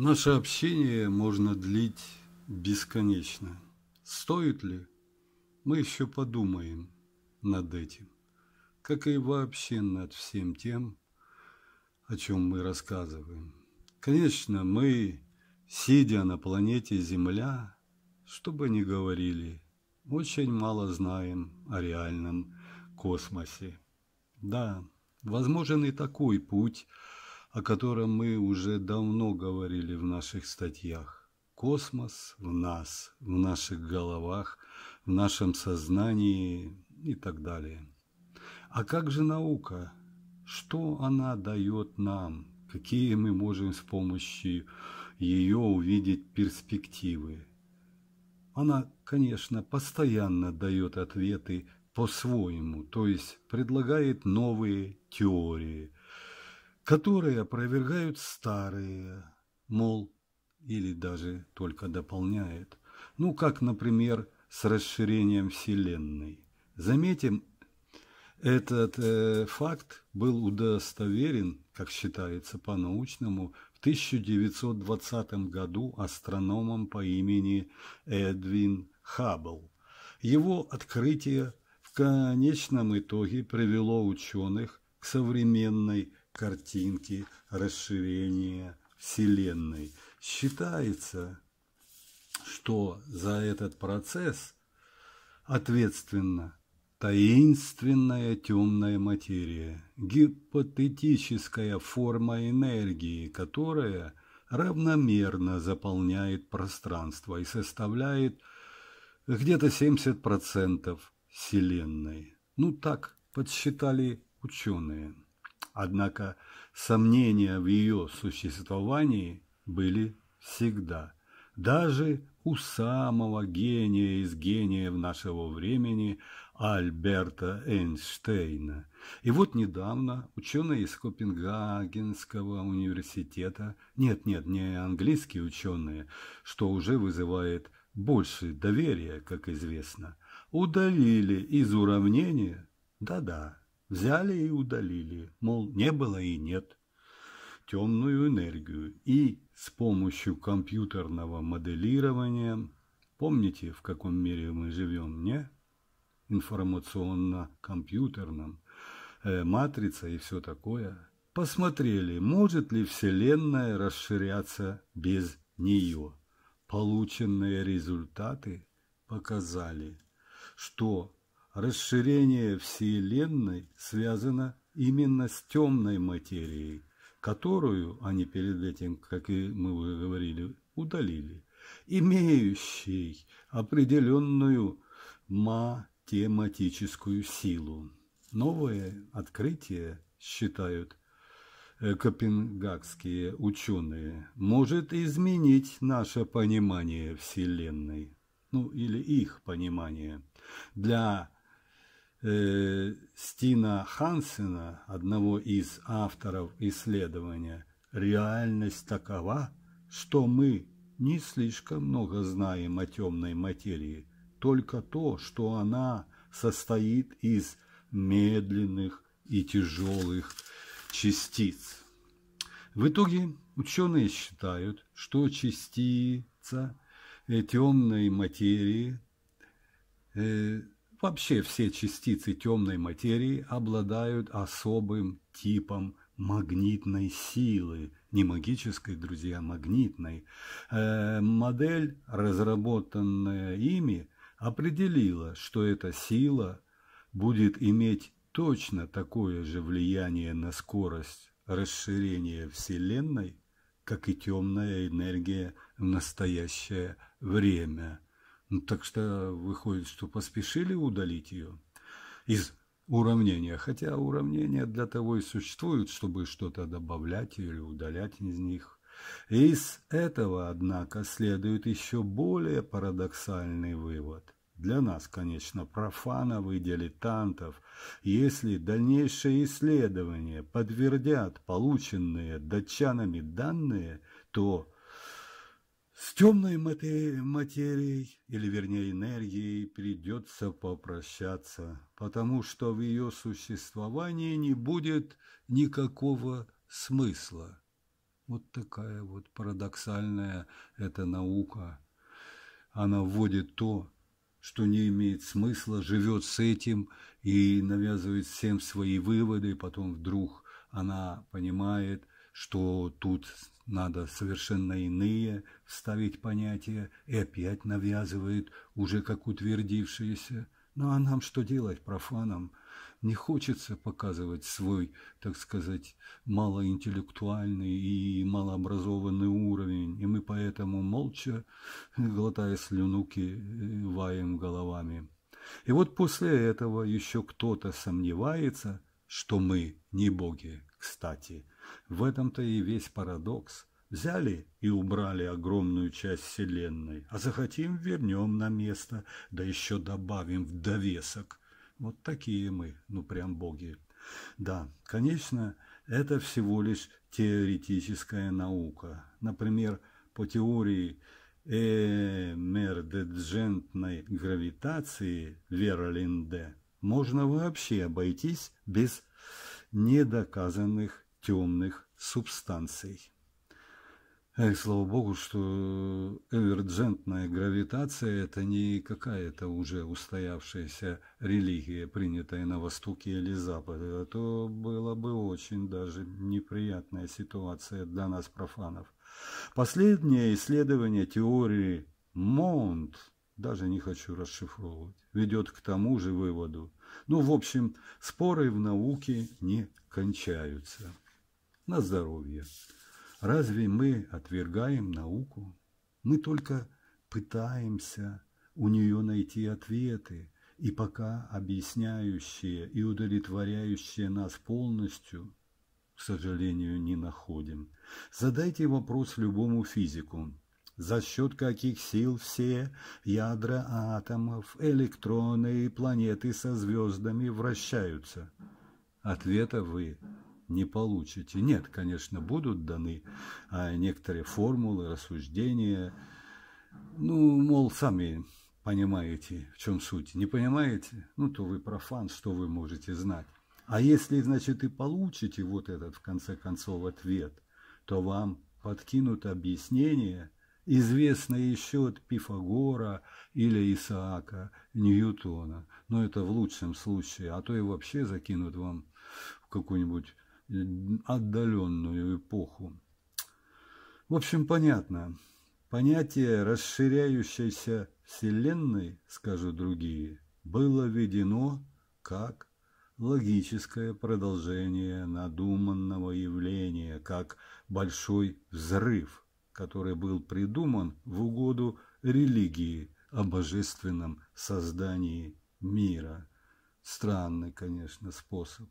Наше общение можно длить бесконечно. Стоит ли? Мы еще подумаем над этим, как и вообще над всем тем, о чем мы рассказываем. Конечно, мы, сидя на планете Земля, что бы ни говорили, очень мало знаем о реальном космосе. Да, возможен и такой путь – о котором мы уже давно говорили в наших статьях. Космос в нас, в наших головах, в нашем сознании и так далее. А как же наука? Что она дает нам? Какие мы можем с помощью ее увидеть перспективы? Она, конечно, постоянно дает ответы по-своему, то есть предлагает новые теории – которые опровергают старые, мол, или даже только дополняет. Ну, как, например, с расширением Вселенной. Заметим, этот э, факт был удостоверен, как считается по-научному, в 1920 году астрономом по имени Эдвин Хаббл. Его открытие в конечном итоге привело ученых к современной картинки расширения Вселенной. Считается, что за этот процесс ответственна таинственная темная материя, гипотетическая форма энергии, которая равномерно заполняет пространство и составляет где-то 70% Вселенной. Ну так подсчитали ученые. Однако сомнения в ее существовании были всегда. Даже у самого гения из гениев нашего времени Альберта Эйнштейна. И вот недавно ученые из Копенгагенского университета, нет-нет, не английские ученые, что уже вызывает больше доверия, как известно, удалили из уравнения, да-да, Взяли и удалили, мол, не было и нет. Темную энергию и с помощью компьютерного моделирования, помните, в каком мире мы живем, не? Информационно-компьютерном, э, матрица и все такое. Посмотрели, может ли Вселенная расширяться без нее. Полученные результаты показали, что Расширение Вселенной связано именно с темной материей, которую они перед этим, как и мы уже говорили, удалили, имеющей определенную математическую силу. Новое открытие, считают э, копенгагские ученые, может изменить наше понимание Вселенной, ну или их понимание. Для Э, Стина Хансена, одного из авторов исследования, реальность такова, что мы не слишком много знаем о темной материи, только то, что она состоит из медленных и тяжелых частиц. В итоге ученые считают, что частица э, темной материи э, – Вообще все частицы темной материи обладают особым типом магнитной силы, не магической, друзья, а магнитной. Э, модель, разработанная ими, определила, что эта сила будет иметь точно такое же влияние на скорость расширения Вселенной, как и темная энергия в настоящее время – ну, так что выходит, что поспешили удалить ее из уравнения. Хотя уравнения для того и существуют, чтобы что-то добавлять или удалять из них. Из этого, однако, следует еще более парадоксальный вывод. Для нас, конечно, профанов и дилетантов, если дальнейшие исследования подтвердят полученные датчанами данные, то с темной материей, или вернее энергией, придется попрощаться, потому что в ее существовании не будет никакого смысла. Вот такая вот парадоксальная эта наука. Она вводит то, что не имеет смысла, живет с этим и навязывает всем свои выводы, и потом вдруг она понимает, что тут надо совершенно иные вставить понятия и опять навязывает уже как утвердившиеся. Ну а нам что делать, профанам? Не хочется показывать свой, так сказать, малоинтеллектуальный и малообразованный уровень, и мы поэтому молча, глотая слюнуки, э, ваем головами. И вот после этого еще кто-то сомневается, что мы не боги, кстати, в этом-то и весь парадокс. Взяли и убрали огромную часть Вселенной, а захотим – вернем на место, да еще добавим в довесок. Вот такие мы, ну прям боги. Да, конечно, это всего лишь теоретическая наука. Например, по теории эмердеджентной гравитации Верлинде можно вообще обойтись без недоказанных темных субстанций. Эх, а слава богу, что эверджентная гравитация – это не какая-то уже устоявшаяся религия, принятая на Востоке или Западе, а то была бы очень даже неприятная ситуация для нас, профанов. Последнее исследование теории Монт, даже не хочу расшифровывать, ведет к тому же выводу. Ну, в общем, споры в науке не кончаются на здоровье. Разве мы отвергаем науку? Мы только пытаемся у нее найти ответы, и пока объясняющие и удовлетворяющие нас полностью, к сожалению, не находим. Задайте вопрос любому физику. За счет каких сил все ядра атомов, электроны и планеты со звездами вращаются? Ответа вы не получите. Нет, конечно, будут даны а, некоторые формулы, рассуждения. Ну, мол, сами понимаете, в чем суть. Не понимаете? Ну, то вы профан, что вы можете знать. А если, значит, и получите вот этот, в конце концов, ответ, то вам подкинут объяснение, известное еще от Пифагора или Исаака Ньютона. Но это в лучшем случае, а то и вообще закинут вам в какую-нибудь отдаленную эпоху. В общем, понятно. Понятие расширяющейся Вселенной, скажут другие, было введено как логическое продолжение надуманного явления, как большой взрыв, который был придуман в угоду религии о божественном создании мира. Странный, конечно, способ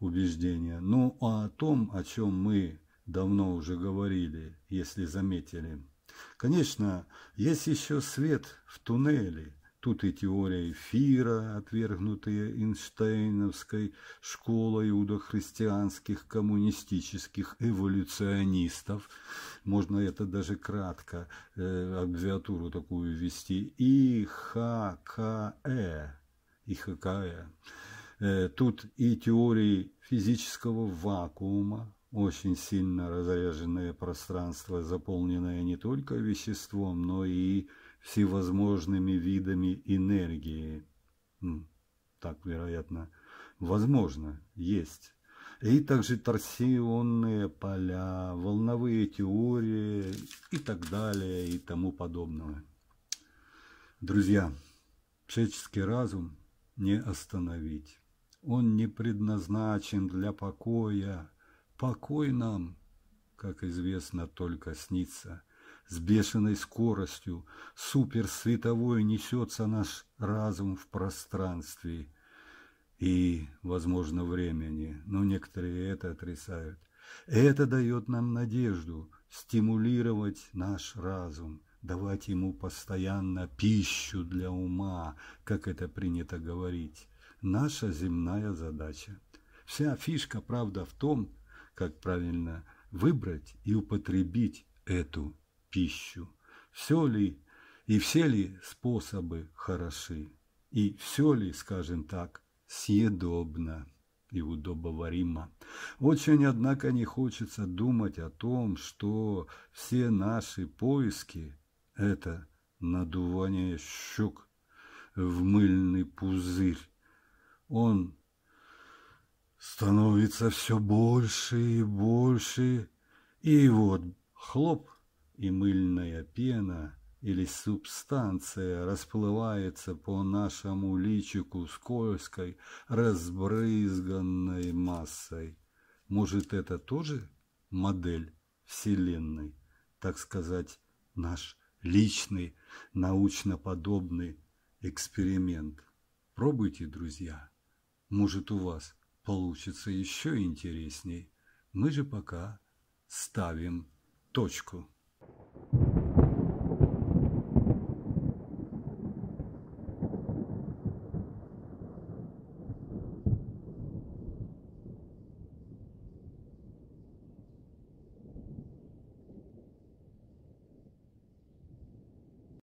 убеждения, Ну а о том, о чем мы давно уже говорили, если заметили. Конечно, есть еще свет в туннеле. Тут и теория эфира, отвергнутая Эйнштейновской школой иудохристианских коммунистических эволюционистов. Можно это даже кратко, э, аббревиатуру такую ввести. ИХКЭ. ИХКЭ Э, тут и теории физического вакуума, очень сильно разряженное пространство, заполненное не только веществом, но и всевозможными видами энергии. Так, вероятно, возможно, есть. И также торсионные поля, волновые теории и так далее и тому подобного. Друзья, человеческий разум не остановить. Он не предназначен для покоя. Покой нам, как известно, только снится. С бешеной скоростью суперсветовой несется наш разум в пространстве и, возможно, времени, но некоторые это отрицают. Это дает нам надежду стимулировать наш разум, давать ему постоянно пищу для ума, как это принято говорить наша земная задача. Вся фишка, правда, в том, как правильно выбрать и употребить эту пищу. Все ли и все ли способы хороши, и все ли, скажем так, съедобно и удобоваримо. Очень, однако, не хочется думать о том, что все наши поиски – это надувание щек в мыльный пузырь он становится все больше и больше, и вот хлоп, и мыльная пена или субстанция расплывается по нашему личику скользкой, разбрызганной массой. Может, это тоже модель Вселенной, так сказать, наш личный научноподобный эксперимент? Пробуйте, друзья! Может, у вас получится еще интересней. Мы же пока ставим точку.